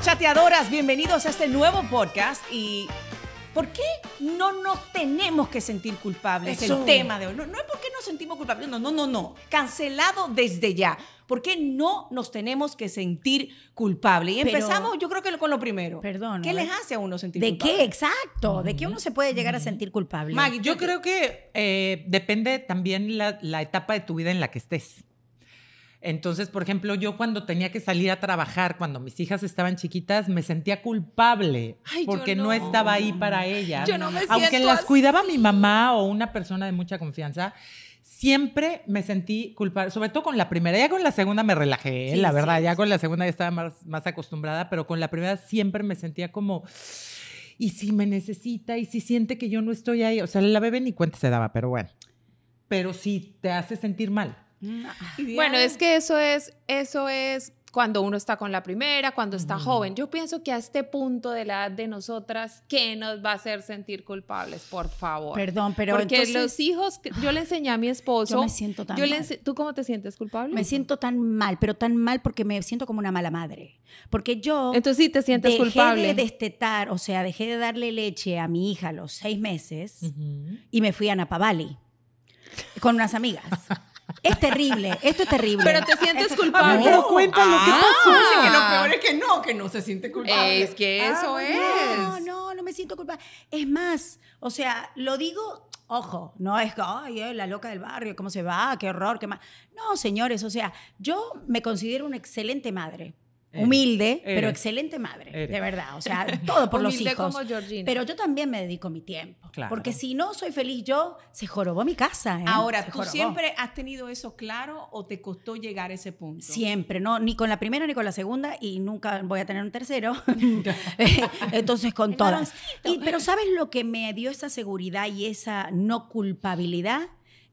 chateadoras, bienvenidos a este nuevo podcast y ¿por qué no nos tenemos que sentir culpables? Es el tema de hoy. No, no es porque nos sentimos culpables, no, no, no, no. Cancelado desde ya. ¿Por qué no nos tenemos que sentir culpables? Y empezamos, yo creo que con lo primero. Perdón, ¿Qué les hace a uno sentir ¿De qué? Exacto. ¿De qué uno se puede llegar a sentir culpable? Maggie, Yo creo que eh, depende también la, la etapa de tu vida en la que estés. Entonces, por ejemplo, yo cuando tenía que salir a trabajar, cuando mis hijas estaban chiquitas, me sentía culpable porque no. estaba ahí para ellas. Aunque las cuidaba mi mamá o una persona de mucha confianza, siempre me sentí culpable, sobre todo con la primera. Ya con la segunda me relajé, la verdad. ya con la segunda ya estaba más, más acostumbrada, pero con la primera siempre me sentía como y si me necesita y si siente que yo no estoy ahí. O sea, la bebé ni cuenta se daba, pero bueno. Pero si te hace sentir mal. Bueno, es que eso es, eso es cuando uno está con la primera, cuando está mm. joven. Yo pienso que a este punto de la edad de nosotras, ¿qué nos va a hacer sentir culpables? Por favor. Perdón, pero Porque los hijos, yo le enseñé a mi esposo. Yo me siento tan mal. ¿Tú cómo te sientes culpable? Me siento tan mal, pero tan mal porque me siento como una mala madre. Porque yo. Entonces sí te sientes culpable. Dejé de destetar, o sea, dejé de darle leche a mi hija a los seis meses y me fui a Napavali con unas amigas. Es terrible, esto es terrible. Pero te sientes culpable. Pero no. cuenta lo que ah. pasó. lo peor es que no, que no se siente culpable. Es que ah, eso es. No, no, no me siento culpable. Es más, o sea, lo digo, ojo, no es que, ay, eh, la loca del barrio, ¿cómo se va? Qué horror, qué mal. No, señores, o sea, yo me considero una excelente madre. Humilde, pero excelente madre, de verdad. O sea, todo por los hijos. Pero yo también me dedico mi tiempo. Porque si no soy feliz yo, se jorobó mi casa. ¿eh? Ahora, ¿tú siempre has tenido eso claro o te costó llegar a ese punto? Siempre, no, ni con la primera ni con la segunda y nunca voy a tener un tercero. Entonces, con todas. pero ¿sabes lo que me dio esa seguridad y esa no culpabilidad?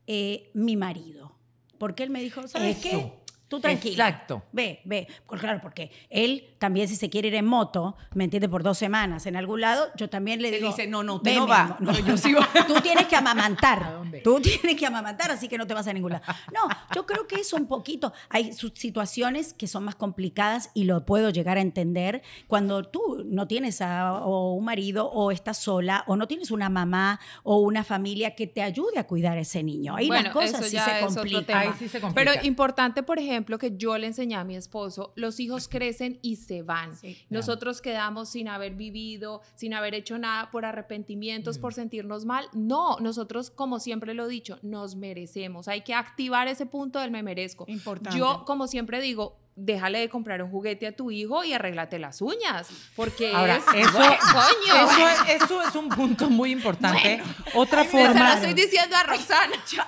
Eh, mi marido. Porque él me dijo, ¿sabes qué? tú tranquila. Exacto. Ve, ve. Pues claro, porque él también, si se quiere ir en moto, ¿me entiende? Por dos semanas en algún lado, yo también le dice, no, no, usted no va. Tú tienes que amamantar. Tú tienes que amamantar, así que no te vas a ningún lado. No, yo creo que es un poquito. Hay situaciones que son más complicadas y lo puedo llegar a entender cuando tú no tienes a, un marido o estás sola o no tienes una mamá o una familia que te ayude a cuidar a ese niño. Hay unas cosas se complican. sí se Pero importante, por ejemplo, que yo le enseñé a mi esposo, los hijos crecen y se van. Nosotros quedamos sin haber vivido, sin haber hecho nada por arrepentimientos, por sentirnos mal. No, nosotros, como siempre lo he dicho, nos merecemos. Hay que activar ese punto del me merezco. Importante. Yo, como siempre digo, déjale de comprar un juguete a tu hijo y arréglate las uñas, porque eso, coño. Eso, es un punto muy importante. Otra forma... Se lo estoy diciendo a Rosana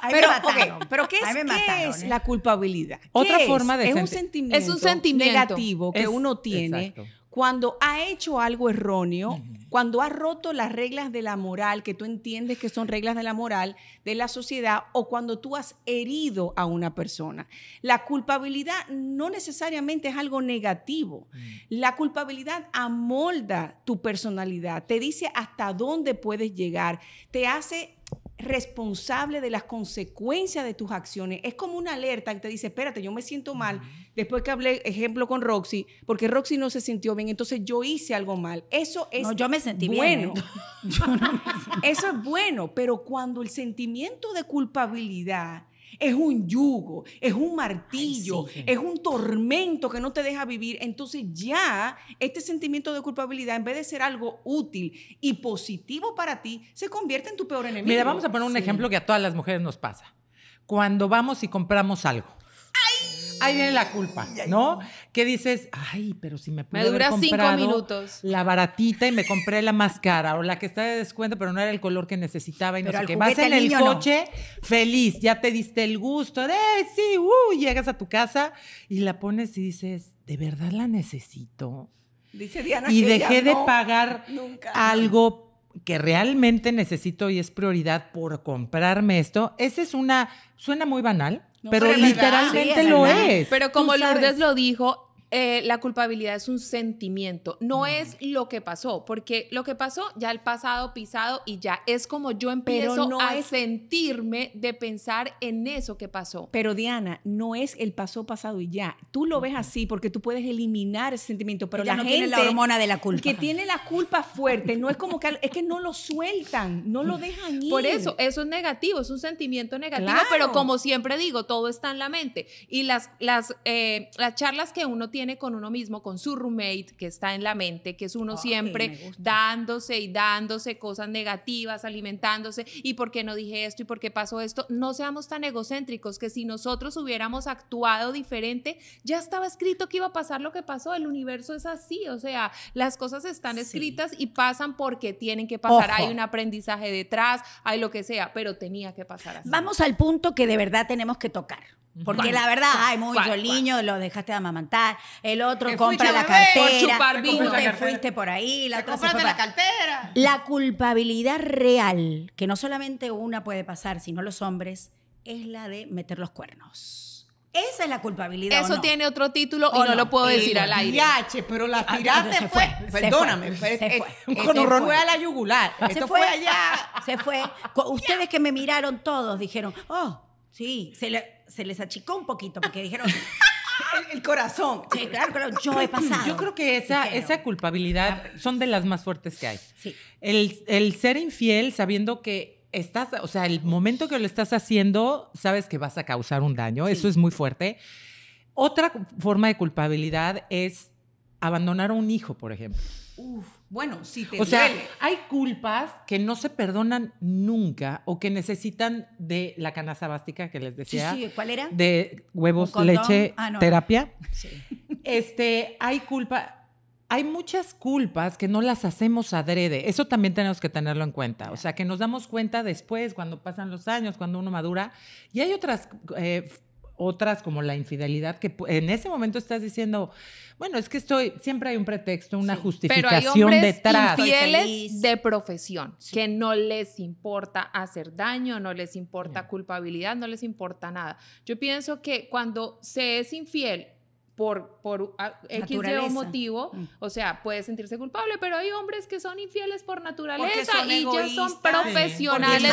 pero, pero ¿qué es, ¿eh? la culpabilidad? Otra forma de... Es un sentimiento, es un sentimiento negativo que uno tiene. Exacto cuando ha hecho algo erróneo, cuando ha roto las reglas de la moral, que tú entiendes que son reglas de la moral de la sociedad, o cuando tú has herido a una persona. La culpabilidad no necesariamente es algo negativo. Mm. La culpabilidad amolda tu personalidad, te dice hasta dónde puedes llegar, te hace responsable de las consecuencias de tus acciones. Es como una alerta que te dice, espérate, yo me siento mal. Después que hablé, ejemplo, con Roxy, porque Roxy no se sintió bien, entonces yo hice algo mal. Eso es bueno. Eso es bueno, pero cuando el sentimiento de culpabilidad es un yugo, es un martillo, es un tormento que no te deja vivir. Entonces ya este sentimiento de culpabilidad, en vez de ser algo útil y positivo para ti, se convierte en tu peor enemigo. Mira, vamos a poner un ejemplo que a todas las mujeres nos pasa. Cuando vamos y compramos algo ahí viene la culpa, ¿no? Que dices, ay, pero si me pude me dura cinco minutos. la baratita y me compré la más cara o la que está de descuento, pero no era el color que necesitaba y no sé qué. Vas en el coche feliz, ya te diste el gusto de, sí, uh, llegas a tu casa y la pones y dices, ¿de verdad la necesito? Dice Diana y dejé de pagar algo que realmente necesito y es prioridad por comprarme esto, esa es una, suena muy banal, pero, literalmente lo es. Pero como Lourdes lo dijo, eh, la culpabilidad es un sentimiento, no es lo que pasó, porque lo que pasó ya el pasado pisado y ya es como yo empiezo a sentirme de pensar en eso que pasó. Pero Diana, no es el paso pasado y ya. Tú lo ves así porque tú puedes eliminar ese sentimiento, pero la no gente tiene la hormona de la culpa. que tiene la culpa fuerte, no es como que es que no lo sueltan, no lo dejan ir. Por eso, eso es negativo, es un sentimiento negativo, pero como siempre digo, todo está en la mente y las las eh, las charlas que uno tiene con uno mismo, con su roommate que está en la mente, que es uno siempre dándose y dándose cosas negativas, alimentándose, y por qué no dije esto y por qué pasó esto, no seamos tan egocéntricos que si nosotros hubiéramos actuado diferente, ya estaba escrito que iba a pasar lo que pasó, el universo es así, o sea, las cosas están escritas y pasan porque tienen que pasar, hay un aprendizaje detrás, hay lo que sea, pero tenía que pasar Vamos al punto que de verdad tenemos que tocar. Porque la verdad, hay muy niños, lo dejaste de amamantar. El otro compra la cartera. Te fuiste por ahí. La otra compraste la cartera. La culpabilidad real, que no solamente una puede pasar, sino los hombres, es la de meter los cuernos. Esa es la culpabilidad. Eso tiene otro título y no, lo puedo decir al aire. Yache, pero la ah, tirante fue, Perdóname, se fue, eh, se fue, a la yugular. Se fue allá. Ah, se fue. Ustedes que me miraron todos dijeron, oh, Sí, se, les achicó un poquito porque dijeron... El, corazón. Sí, claro, yo he pasado. Yo creo que esa, esa culpabilidad son de las más fuertes que hay. Sí. El, ser infiel sabiendo que estás, o sea, el momento que lo estás haciendo, sabes que vas a causar un daño, eso es muy fuerte. Otra forma de culpabilidad es abandonar a un hijo, por ejemplo. Uf. Bueno, si te o sea, hay culpas que no se perdonan nunca o que necesitan de la canasta bástica que les decía. Sí, sí. ¿cuál era? De huevos, leche, ah, terapia. Sí. Este, hay culpa hay muchas culpas que no las hacemos adrede. Eso también tenemos que tenerlo en cuenta. O sea, que nos damos cuenta después, cuando pasan los años, cuando uno madura. Y hay otras eh, otras como la infidelidad, que en ese momento estás diciendo, bueno, es que estoy, siempre hay un pretexto, una justificación pero hay detrás. Infieles de profesión, que no les importa hacer daño, no les importa culpabilidad, no les importa nada. Yo pienso que cuando se es infiel por, por X motivo, mm. o sea, puede sentirse culpable, pero hay hombres que son infieles por naturaleza y ya son profesionales,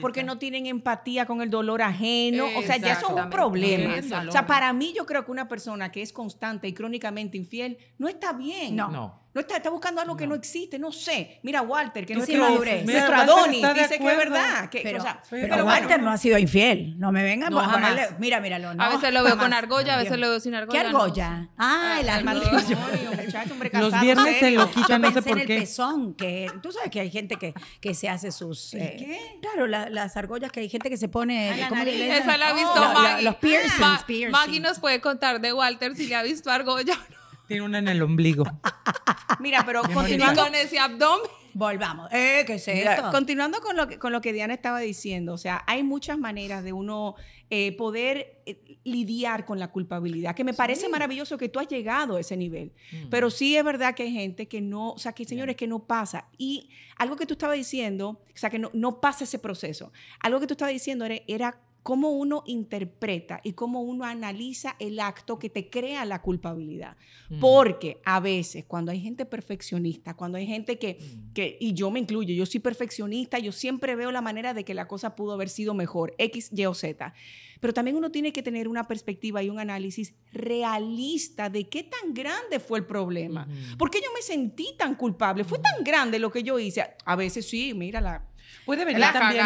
porque, no tienen empatía con el dolor ajeno, o sea, ya son un problema. O sea, para mí yo creo que una persona que es constante y crónicamente infiel no está bien. no. No está, está buscando algo que no existe, no sé. Mira, Walter, que no es madurez. Nuestro Adonis dice que es verdad. Que, pero, Walter no ha sido infiel. No me vengan no, Mira, míralo. a veces lo veo con argolla, a veces lo veo sin argolla. ¿Qué argolla? Ah, el, alma de Los viernes se lo quitan, no sé por en el pezón, que tú sabes que hay gente que, que se hace sus... Eh, ¿Qué? Claro, las argollas que hay gente que se pone... Ah, Esa la ha visto oh, Maggie. Los piercings. Maggie nos puede contar de Walter si le ha visto argolla o no. Tiene una en el ombligo. Mira, pero continuando con ese abdomen. Volvamos. Eh, ¿qué es continuando con lo, que, con lo que Diana estaba diciendo, o sea, hay muchas maneras de uno eh, poder eh, lidiar con la culpabilidad, que me parece maravilloso que tú has llegado a ese nivel, mm. pero sí es verdad que hay gente que no, o sea, que señores, que no pasa. Y algo que tú estabas diciendo, o sea, que no, no pasa ese proceso, algo que tú estabas diciendo era, era cómo uno interpreta y cómo uno analiza el acto que te crea la culpabilidad. Mm. Porque a veces cuando hay gente perfeccionista, cuando hay gente que, mm. que, y yo me incluyo, yo soy perfeccionista, yo siempre veo la manera de que la cosa pudo haber sido mejor, X, Y o Z. Pero también uno tiene que tener una perspectiva y un análisis realista de qué tan grande fue el problema. ¿Por qué yo me sentí tan culpable? ¿Fue mm. tan grande lo que yo hice? A veces sí, mira, la, Puede venir también,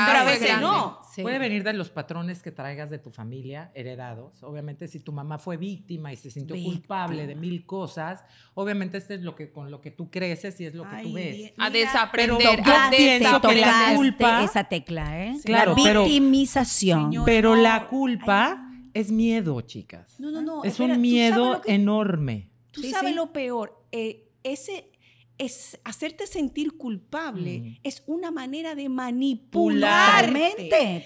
Puede venir de los patrones que traigas de tu familia heredados. Obviamente, si tu mamá fue víctima y se sintió culpable de mil cosas, obviamente este es lo que con lo que tú creces y es lo que tú ves. a desaprender, a desaprender la culpa, esa tecla, ¿eh? la victimización. Pero, la culpa es miedo, chicas. No, no, no. Es un miedo enorme. Tú sabes lo peor. Eh, ese es hacerte sentir culpable mm. es una manera de manipular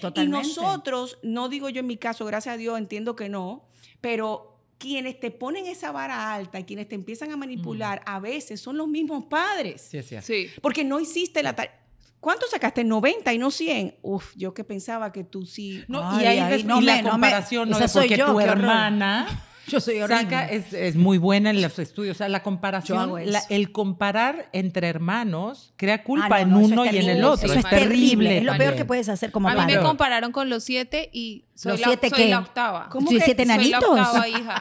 totalmente Y nosotros, no digo yo en mi caso, gracias a Dios, entiendo que no, pero quienes te ponen esa vara alta y quienes te empiezan a manipular mm. a veces son los mismos padres. Sí, sí. Porque no hiciste la tarea. ¿Cuánto sacaste? 90 y no 100. Uf, yo que pensaba que tú sí. No, y ahí no y la comparación no, no porque yo, tu hermana yo soy Saca es, muy buena en los estudios. O sea, la comparación, el comparar entre hermanos crea culpa ah, en uno y en el otro. Eso es, terrible. Es lo peor que puedes hacer como padre. A mí me compararon con los siete y soy, los la, siete octava. ¿Cómo ¿Siete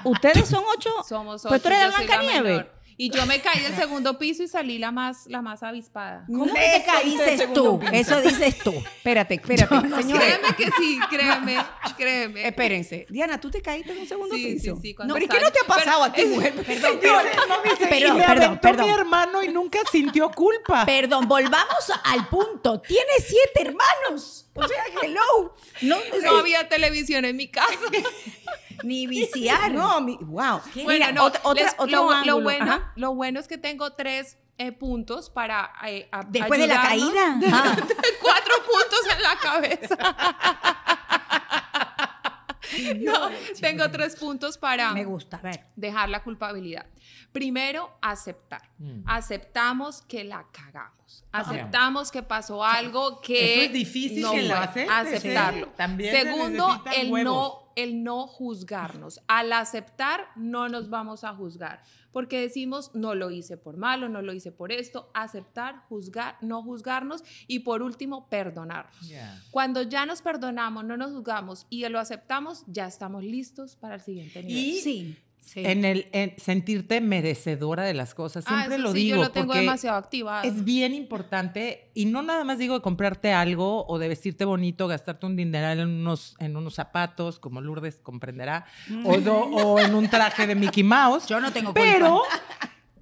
¿Ustedes son ocho? Somos ocho. Pues tú eres la Blanca y yo me caí del segundo piso y salí la más, la más avispada. ¿Cómo te caíste tú? Eso dices tú. Espérate, espérate. Créeme que sí, créeme, créeme. Espérense. Diana, ¿tú te caíste en un segundo piso? Sí, sí, sí. ¿Pero qué no te ha pasado a ti, mujer? Perdón, perdón, pero, me perdón, aventó mi hermano y nunca sintió culpa. Perdón, volvamos al punto. Tiene siete hermanos. O sea, hello. No, no eh, había televisión en mi casa. ni viciar. no, mi, wow. Mira, no, otra, lo, bueno, es que tengo tres eh, puntos para eh, Después de la caída. cuatro puntos en la cabeza. no, tengo tres puntos para Me gusta, dejar la culpabilidad. Primero, aceptar. Mm. Aceptamos que la cagamos. Ah. Aceptamos que pasó algo que... es difícil que ¿eh? Aceptarlo. también Segundo, el no el no juzgarnos. Al aceptar, no nos vamos a juzgar, porque decimos, no lo hice por malo, no lo hice por esto. Aceptar, juzgar, no juzgarnos y por último, perdonar Cuando ya nos perdonamos, no nos juzgamos y lo aceptamos, ya estamos listos para el siguiente nivel. Y sí. En el sentirte merecedora de las cosas. Ah, siempre lo digo. Yo lo tengo demasiado activado. Es bien importante. Y no nada más digo de comprarte algo o de vestirte bonito, gastarte un dineral en unos, en unos zapatos, como Lourdes comprenderá, o, mm. en un traje de Mickey Mouse. Yo no tengo Pero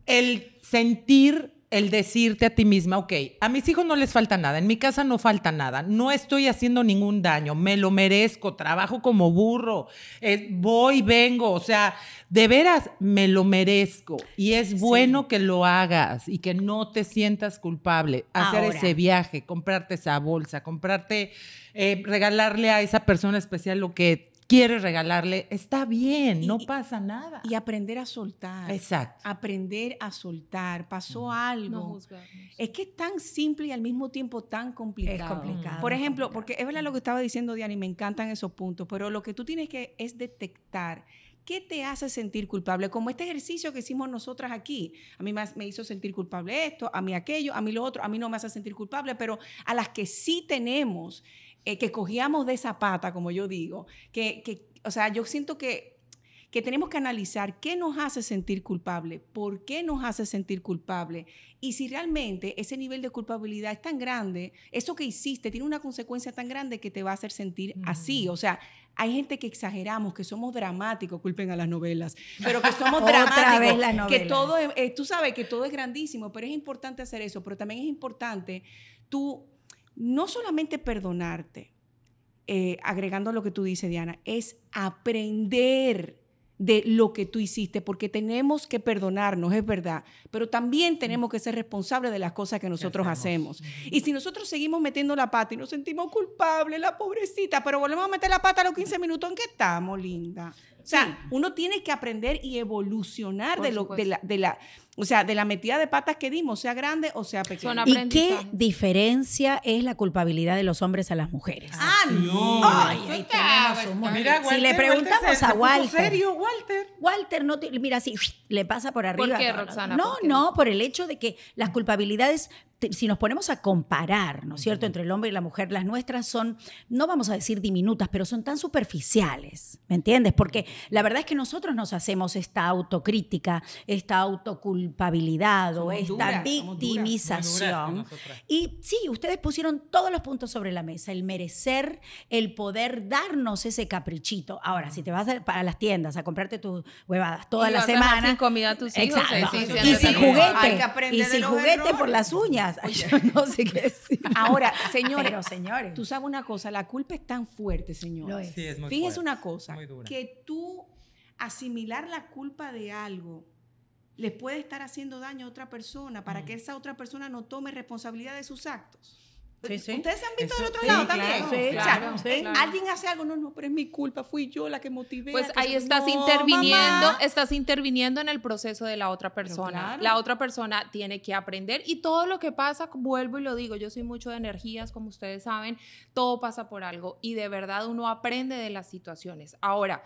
el sentir el decirte a ti misma, ok, a mis hijos no les falta nada, en mi casa no falta nada, no estoy haciendo ningún daño, me lo merezco, trabajo como burro, voy eh, voy, vengo, o sea, de veras me lo merezco y es bueno que lo hagas y que no te sientas culpable, hacer ese viaje, comprarte esa bolsa, comprarte, eh, regalarle a esa persona especial lo que quieres regalarle, está bien, no pasa nada. Y aprender a soltar. Exacto. Aprender a soltar. Pasó algo. Es que es tan simple y al mismo tiempo tan complicado. Es complicado. Por ejemplo, porque es verdad lo que estaba diciendo Diana y me encantan esos puntos, pero lo que tú tienes que es detectar. ¿Qué te hace sentir culpable? Como este ejercicio que hicimos nosotras aquí. A mí me hizo sentir culpable esto, a mí aquello, a mí lo otro, a mí no me hace sentir culpable, pero a las que sí tenemos eh, que cogíamos de esa pata, como yo digo, que, que o sea, yo siento que, que tenemos que analizar qué nos hace sentir culpable, por qué nos hace sentir culpable y si realmente ese nivel de culpabilidad es tan grande, eso que hiciste tiene una consecuencia tan grande que te va a hacer sentir así, o sea, hay gente que exageramos, que somos dramáticos, culpen a las novelas, pero que somos dramáticos, que todo, eh, tú sabes que todo es grandísimo, pero es importante hacer eso, pero también es importante tú no solamente perdonarte, eh, agregando lo que tú dices, Diana, es aprender de lo que tú hiciste, porque tenemos que perdonarnos, es verdad, pero también mm. tenemos que ser responsables de las cosas que nosotros hacemos. Y si nosotros seguimos metiendo la pata y nos sentimos culpables, la pobrecita, pero volvemos a meter la pata a los 15 minutos, ¿en qué estamos, linda? O sea, uno tiene que aprender y evolucionar de, lo, de la, o sea, de la metida de patas que dimos, sea grande o sea pequeña. ¿Y qué diferencia es la culpabilidad de los hombres a las mujeres? ¡Ah, ah no! Ay, Walter, si le preguntamos a Walter. ¿En serio, Walter? Walter, no mira, si le pasa por arriba. ¿Por qué, Roxana? No, no, por el hecho de que las culpabilidades si nos ponemos a comparar, ¿no es cierto?, entre el hombre y la mujer, las nuestras son, no vamos a decir diminutas, pero son tan superficiales, ¿me entiendes? Porque la verdad es que nosotros nos hacemos esta autocrítica, esta autoculpabilidad o esta victimización. y sí, ustedes pusieron todos los puntos sobre la mesa, el merecer, el poder darnos ese caprichito. Ahora, si te vas a, las tiendas a comprarte tus huevadas toda la semana... comida tus hijos. y sin juguete, y sin juguete por las uñas. Pues, ahora, señores, señores, tú sabes una cosa, la culpa es tan fuerte, señores. es Fíjese una cosa, que tú asimilar la culpa de algo les puede estar haciendo daño a otra persona para mm. que esa otra persona no tome responsabilidad de sus actos. Ustedes se han visto del otro lado también. alguien hace algo, no, no, pero es mi culpa, fui yo la que motivé. Pues ahí estás interviniendo, estás interviniendo en el proceso de la otra persona. La otra persona tiene que aprender y todo lo que pasa, vuelvo y lo digo, yo soy mucho de energías, como ustedes saben, todo pasa por algo y de verdad uno aprende de las situaciones. Ahora,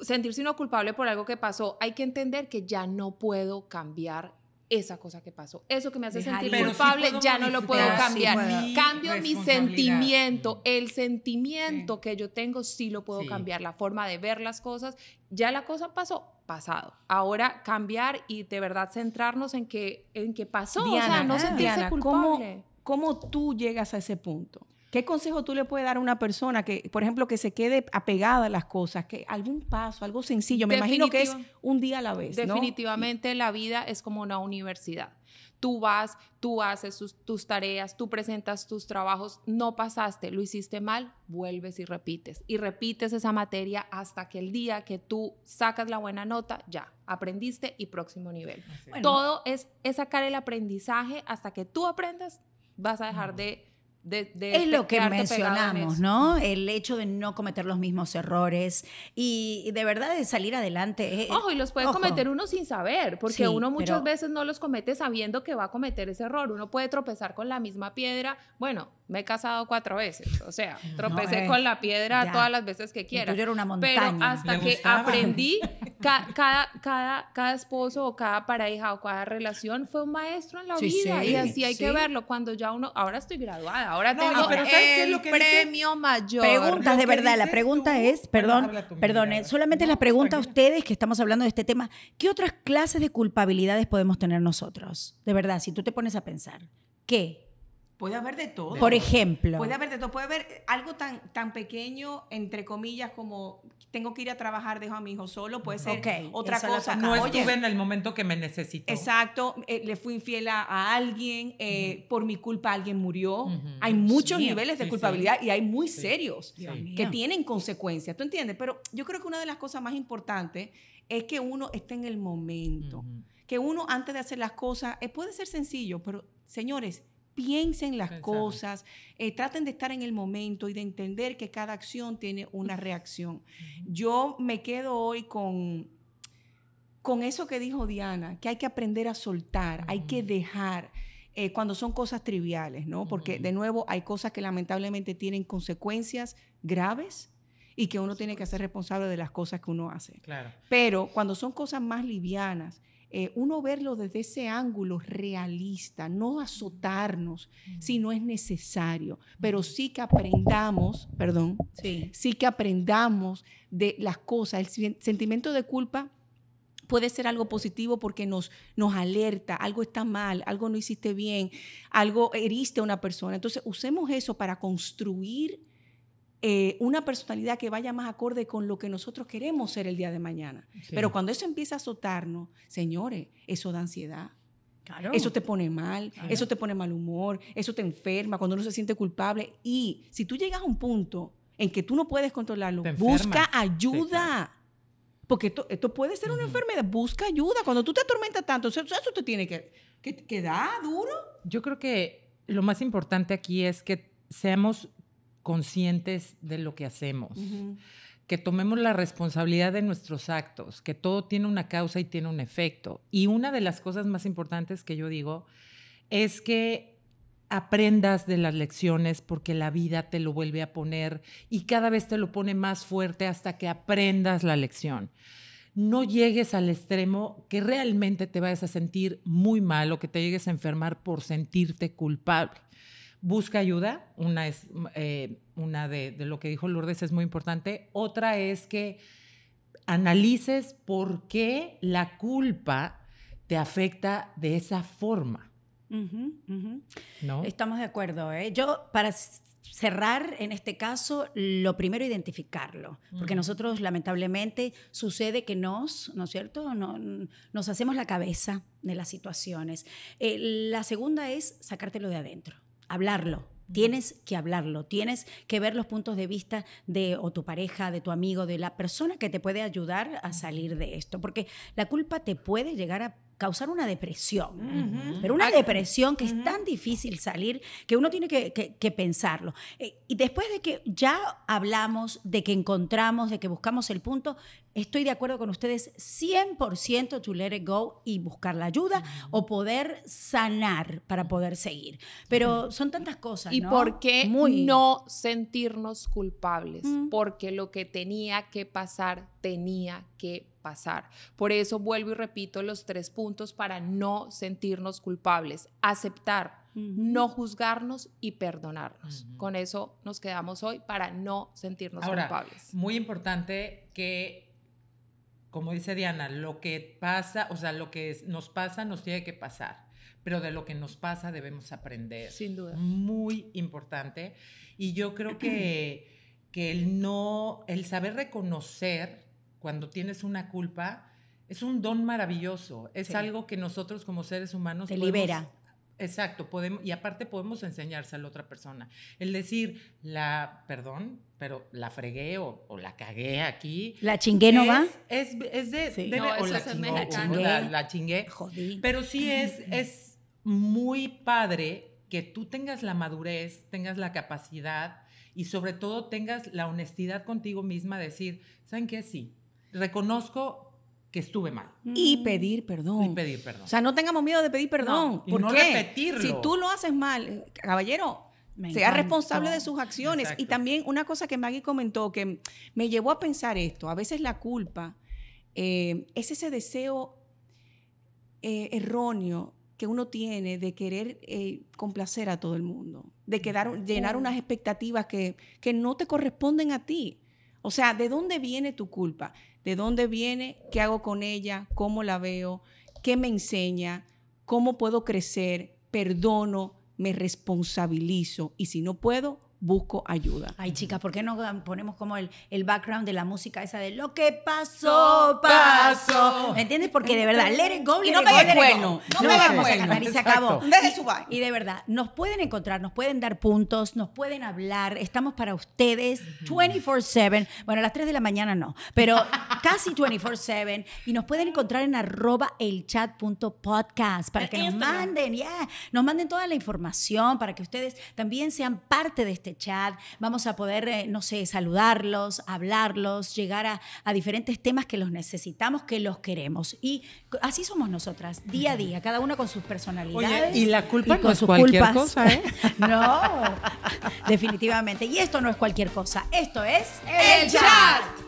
sentirse uno culpable por algo que pasó, hay que entender que ya no puedo cambiar esa cosa que pasó, eso que me hace sentir culpable, ya no lo puedo cambiar. Cambio mi sentimiento, el sentimiento que yo tengo sí lo puedo cambiar, la forma de ver las cosas, ya la cosa pasó, pasado. Ahora cambiar y de verdad centrarnos en que, en qué pasó, o sea, no sentirse culpable. ¿Cómo tú llegas a ese punto? ¿Qué consejo tú le puedes dar a una persona que, por ejemplo, que se quede apegada a las cosas, que algún paso, algo sencillo? Me imagino que es un día a la vez. Definitivamente la vida es como una universidad. Tú vas, tú haces tus tareas, tú presentas tus trabajos, no pasaste, lo hiciste mal, vuelves y repites. Y repites esa materia hasta que el día que tú sacas la buena nota, ya, aprendiste y próximo nivel. Todo es, sacar el aprendizaje hasta que tú aprendas, vas a dejar de es lo que mencionamos, ¿no? El hecho de no cometer los mismos errores y, de verdad de salir adelante. Eh, eh, ojo, y los puede cometer uno sin saber, porque uno muchas veces no los comete sabiendo que va a cometer ese error. Uno puede tropezar con la misma piedra. Bueno, me he casado cuatro veces, o sea, tropecé eh, con la piedra todas las veces que quiera. Yo era una montaña. Pero hasta que aprendí, cada, cada, cada esposo o cada pareja o cada relación fue un maestro en la vida y así hay que verlo. Cuando ya uno, ahora estoy graduada, ahora tengo el premio mayor. Preguntas, de verdad, la pregunta es, perdón, perdón, solamente la pues, pregunta a ustedes que estamos hablando de este tema, ¿qué otras clases de culpabilidades podemos tener nosotros? De verdad, si tú te pones a pensar, ¿qué? Puede haber de todo. Por ejemplo. Puede haber de todo. Puede haber algo tan, tan pequeño, entre comillas, como tengo que ir a trabajar, dejo a mi hijo solo. Puede ser otra cosa. No estuve en el momento que me necesitó. Exacto. Eh, le fui infiel a, alguien. Eh, por mi culpa alguien murió. Hay muchos niveles de culpabilidad y hay muy serios que tienen consecuencias. ¿Tú entiendes? Pero yo creo que una de las cosas más importantes es que uno esté en el momento. Que uno antes de hacer las cosas, eh, puede ser sencillo, pero señores, piensen las cosas, eh, traten de estar en el momento y de entender que cada acción tiene una reacción. Yo me quedo hoy con, con eso que dijo Diana, que hay que aprender a soltar, hay que dejar. Eh, cuando son cosas triviales, ¿no? Porque de nuevo hay cosas que lamentablemente tienen consecuencias graves y que uno tiene que ser responsable de las cosas que uno hace. Claro. Pero cuando son cosas más livianas, eh, uno verlo desde ese ángulo realista, no azotarnos si no es necesario, pero sí que aprendamos, perdón, sí, sí que aprendamos de las cosas. El sentimiento de culpa puede ser algo positivo porque nos, nos alerta, algo está mal, algo no hiciste bien, algo heriste a una persona. Entonces, usemos eso para construir eh, una personalidad que vaya más acorde con lo que nosotros queremos ser el día de mañana. Pero cuando eso empieza a azotarnos, señores, eso da ansiedad. Eso te pone mal, eso te pone mal humor, eso te enferma cuando uno se siente culpable. Y si tú llegas a un punto en que tú no puedes controlarlo, busca ayuda. porque esto, puede ser una enfermedad. Busca ayuda. Cuando tú te atormentas tanto, eso, te tiene que, que, que duro. Yo creo que lo más importante aquí es que seamos conscientes de lo que hacemos, que tomemos la responsabilidad de nuestros actos, que todo tiene una causa y tiene un efecto. Y una de las cosas más importantes que yo digo es que aprendas de las lecciones porque la vida te lo vuelve a poner y cada vez te lo pone más fuerte hasta que aprendas la lección. No llegues al extremo que realmente te vayas a sentir muy mal o que te llegues a enfermar por sentirte culpable busca ayuda. Una es, eh, una de, lo que dijo Lourdes es muy importante. Otra es que analices por qué la culpa te afecta de esa forma. ¿No? Estamos de acuerdo. ¿eh? Yo, para cerrar en este caso, lo primero identificarlo, porque nosotros lamentablemente sucede que nos, ¿no es cierto? No, nos hacemos la cabeza de las situaciones. Eh, la segunda es sacártelo de adentro hablarlo. Tienes que hablarlo, tienes que ver los puntos de vista de o tu pareja, de tu amigo, de la persona que te puede ayudar a salir de esto, porque la culpa te puede llegar a causar una depresión, pero una ah, depresión que es tan difícil salir que uno tiene que, pensarlo. Eh, y después de que ya hablamos, de que encontramos, de que buscamos el punto, estoy de acuerdo con ustedes 100% to let it go y buscar la ayuda o poder sanar para poder seguir. Pero son tantas cosas. ¿Y porque por qué no sentirnos culpables? Mm. Porque lo que tenía que pasar tenía que pasar pasar. Por eso vuelvo y repito los tres puntos para no sentirnos culpables. Aceptar, no juzgarnos y perdonarnos. Con eso nos quedamos hoy para no sentirnos culpables. Muy importante que, como dice Diana, lo que pasa, o sea, lo que nos pasa nos tiene que pasar pero de lo que nos pasa debemos aprender. Sin duda. Muy importante. Y yo creo que, que el no, el saber reconocer cuando tienes una culpa, es un don maravilloso, es algo que nosotros como seres humanos... Te libera. Exacto, podemos, y aparte podemos enseñarse a la otra persona. El decir, la, perdón, pero la fregué o, la cagué aquí. La chingué no va. Es, es de, o la, La, chingué. Jodí. Pero sí es, es muy padre que tú tengas la madurez, tengas la capacidad y sobre todo tengas la honestidad contigo misma de decir, ¿saben qué? Sí, reconozco que estuve mal. Y mm. pedir perdón. Y pedir perdón. O sea, no tengamos miedo de pedir perdón. repetirlo. Si tú lo haces mal, eh, caballero, sea responsable de sus acciones. Y también una cosa que Maggie comentó que me llevó a pensar esto, a veces la culpa eh, es ese deseo eh, erróneo que uno tiene de querer complacer a todo el mundo, de quedar, llenar unas expectativas que, que no te corresponden a ti. O sea, ¿de dónde viene tu culpa? ¿De dónde viene? ¿Qué hago con ella? ¿Cómo la veo? ¿Qué me enseña? ¿Cómo puedo crecer? Perdono, me responsabilizo y si no puedo, busco ayuda. Ay, chicas, ¿por qué no ponemos como el, background de la música esa de lo que pasó, pasó? ¿Me entiendes? Porque de verdad, let it go, y no me va bueno. No, no me va bueno. a y se acabó. y, de verdad, nos pueden encontrar, nos pueden dar puntos, nos pueden hablar, estamos para ustedes 24/7. Bueno, a las 3 de la mañana no, pero casi 24/7 y nos pueden encontrar en arroba elchat.podcast para que nos manden, yeah, nos manden toda la información para que ustedes también sean parte de este este chat, vamos a poder, eh, no sé, saludarlos, hablarlos, llegar a, diferentes temas que los necesitamos, que los queremos. Y así somos nosotras, día a día, cada una con sus personalidades. y la culpa no es cualquier culpas. cosa, ¿eh? no, definitivamente. Y esto no es cualquier cosa, esto es... ¡El chat!